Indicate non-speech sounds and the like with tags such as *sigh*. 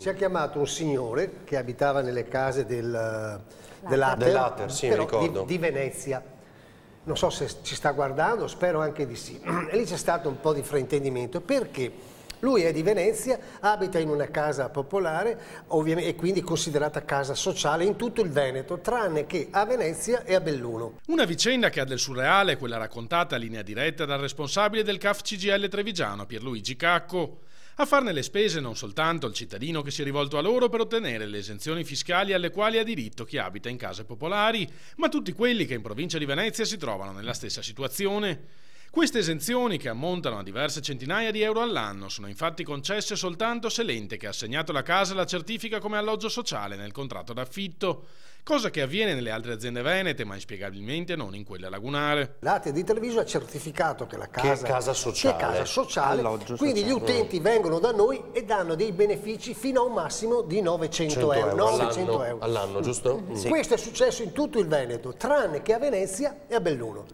Ci ha chiamato un signore che abitava nelle case del, dell'Ater, sì, di, di, Venezia. Non so se ci sta guardando, spero anche di sì. *clears throat* E lì c'è stato un po' di fraintendimento perché lui è di Venezia, abita in una casa popolare e quindi considerata casa sociale in tutto il Veneto, tranne che a Venezia e a Belluno. Una vicenda che ha del surreale, quella raccontata a linea diretta dal responsabile del CAF CGL Trevigiano, Pierluigi Cacco. A farne le spese non soltanto il cittadino che si è rivolto a loro per ottenere le esenzioni fiscali alle quali ha diritto chi abita in case popolari, ma tutti quelli che in provincia di Venezia si trovano nella stessa situazione. Queste esenzioni, che ammontano a diverse centinaia di euro all'anno, sono infatti concesse soltanto se l'ente che ha assegnato la casa la certifica come alloggio sociale nel contratto d'affitto, cosa che avviene nelle altre aziende venete, ma inspiegabilmente non in quella lagunare. L'ATE di Treviso ha certificato che la casa, che è casa sociale, che è casa sociale quindi gli utenti vengono da noi e danno dei benefici fino a un massimo di 900 euro, euro. all'anno, euro. all'anno, giusto? Mm. Sì. Questo è successo in tutto il Veneto, tranne che a Venezia e a Belluno.